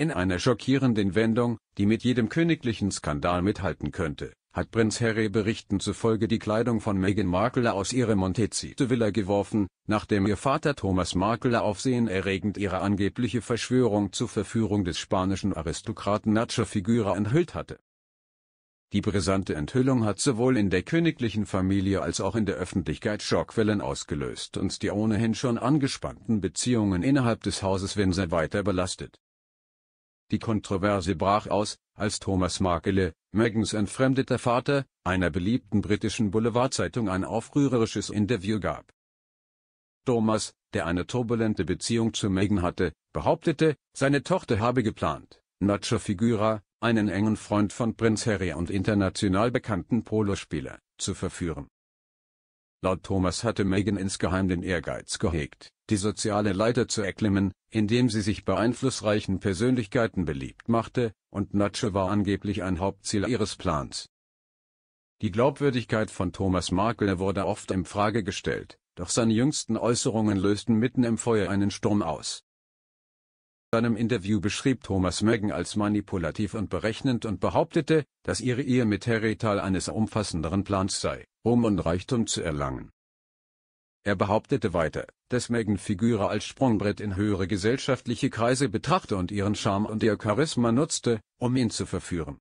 In einer schockierenden Wendung, die mit jedem königlichen Skandal mithalten könnte, hat Prinz Harry Berichten zufolge die Kleidung von Meghan Markle aus ihrer Montecito Villa geworfen, nachdem ihr Vater Thomas Markle aufsehenerregend ihre angebliche Verschwörung zur Verführung des spanischen Aristokraten Nacho Figura enthüllt hatte. Die brisante Enthüllung hat sowohl in der königlichen Familie als auch in der Öffentlichkeit Schockwellen ausgelöst und die ohnehin schon angespannten Beziehungen innerhalb des Hauses Windsor weiter belastet. Die Kontroverse brach aus, als Thomas Markele, Megans entfremdeter Vater, einer beliebten britischen Boulevardzeitung ein aufrührerisches Interview gab. Thomas, der eine turbulente Beziehung zu Megan hatte, behauptete, seine Tochter habe geplant, Nacho Figura, einen engen Freund von Prinz Harry und international bekannten Polospieler, zu verführen. Laut Thomas hatte Megan insgeheim den Ehrgeiz gehegt, die soziale Leiter zu erklimmen, indem sie sich bei einflussreichen Persönlichkeiten beliebt machte, und Nutsche war angeblich ein Hauptziel ihres Plans. Die Glaubwürdigkeit von Thomas Markle wurde oft in Frage gestellt, doch seine jüngsten Äußerungen lösten mitten im Feuer einen Sturm aus. In seinem Interview beschrieb Thomas Megan als manipulativ und berechnend und behauptete, dass ihre Ehe mit Harry Teil eines umfassenderen Plans sei, Ruhm und Reichtum zu erlangen. Er behauptete weiter, dass Megan Figüre als Sprungbrett in höhere gesellschaftliche Kreise betrachte und ihren Charme und ihr Charisma nutzte, um ihn zu verführen.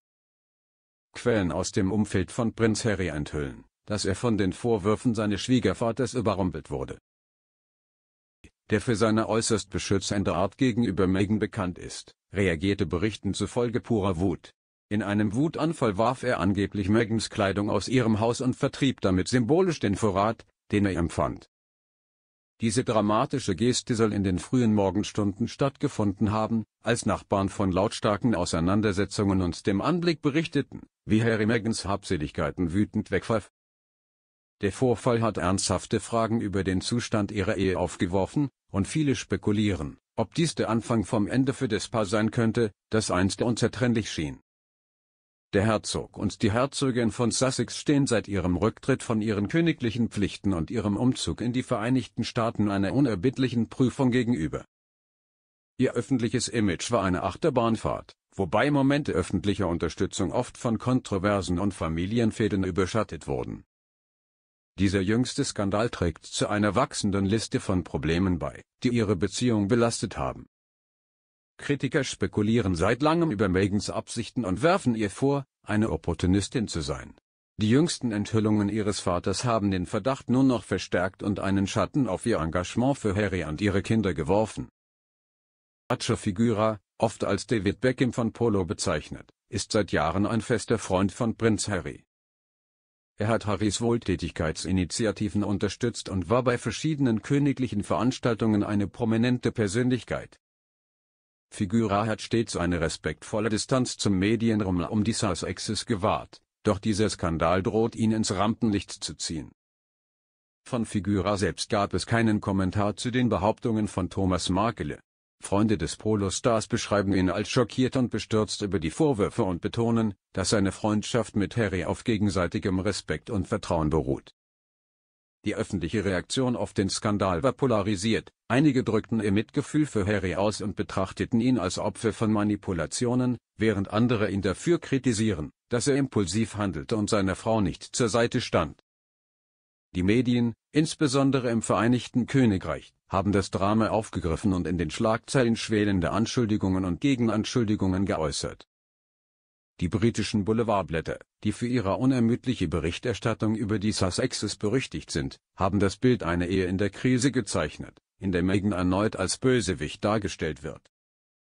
Quellen aus dem Umfeld von Prinz Harry enthüllen, dass er von den Vorwürfen seines Schwiegervaters überrumpelt wurde. Der für seine äußerst beschützende Art gegenüber Meghan bekannt ist, reagierte Berichten zufolge purer Wut. In einem Wutanfall warf er angeblich Megans Kleidung aus ihrem Haus und vertrieb damit symbolisch den Vorrat, den er empfand. Diese dramatische Geste soll in den frühen Morgenstunden stattgefunden haben, als Nachbarn von lautstarken Auseinandersetzungen und dem Anblick berichteten, wie Harry Megans Habseligkeiten wütend wegpfeif. Der Vorfall hat ernsthafte Fragen über den Zustand ihrer Ehe aufgeworfen, und viele spekulieren, ob dies der Anfang vom Ende für das Paar sein könnte, das einst unzertrennlich schien. Der Herzog und die Herzogin von Sussex stehen seit ihrem Rücktritt von ihren königlichen Pflichten und ihrem Umzug in die Vereinigten Staaten einer unerbittlichen Prüfung gegenüber. Ihr öffentliches Image war eine Achterbahnfahrt, wobei Momente öffentlicher Unterstützung oft von Kontroversen und Familienfäden überschattet wurden. Dieser jüngste Skandal trägt zu einer wachsenden Liste von Problemen bei, die ihre Beziehung belastet haben Kritiker spekulieren seit langem über Megans Absichten und werfen ihr vor, eine Opportunistin zu sein. Die jüngsten Enthüllungen ihres Vaters haben den Verdacht nur noch verstärkt und einen Schatten auf ihr Engagement für Harry und ihre Kinder geworfen. Acho Figura, oft als David Beckham von Polo bezeichnet, ist seit Jahren ein fester Freund von Prinz Harry. Er hat Harrys Wohltätigkeitsinitiativen unterstützt und war bei verschiedenen königlichen Veranstaltungen eine prominente Persönlichkeit. Figura hat stets eine respektvolle Distanz zum Medienrummel um die Susexes gewahrt, doch dieser Skandal droht ihn ins Rampenlicht zu ziehen. Von Figura selbst gab es keinen Kommentar zu den Behauptungen von Thomas Markele. Freunde des Polostars beschreiben ihn als schockiert und bestürzt über die Vorwürfe und betonen, dass seine Freundschaft mit Harry auf gegenseitigem Respekt und Vertrauen beruht. Die öffentliche Reaktion auf den Skandal war polarisiert, einige drückten ihr Mitgefühl für Harry aus und betrachteten ihn als Opfer von Manipulationen, während andere ihn dafür kritisieren, dass er impulsiv handelte und seiner Frau nicht zur Seite stand. Die Medien, insbesondere im Vereinigten Königreich, haben das Drama aufgegriffen und in den Schlagzeilen schwelende Anschuldigungen und Gegenanschuldigungen geäußert die britischen Boulevardblätter, die für ihre unermüdliche Berichterstattung über die Sussexes berüchtigt sind, haben das Bild einer Ehe in der Krise gezeichnet, in der Meghan erneut als Bösewicht dargestellt wird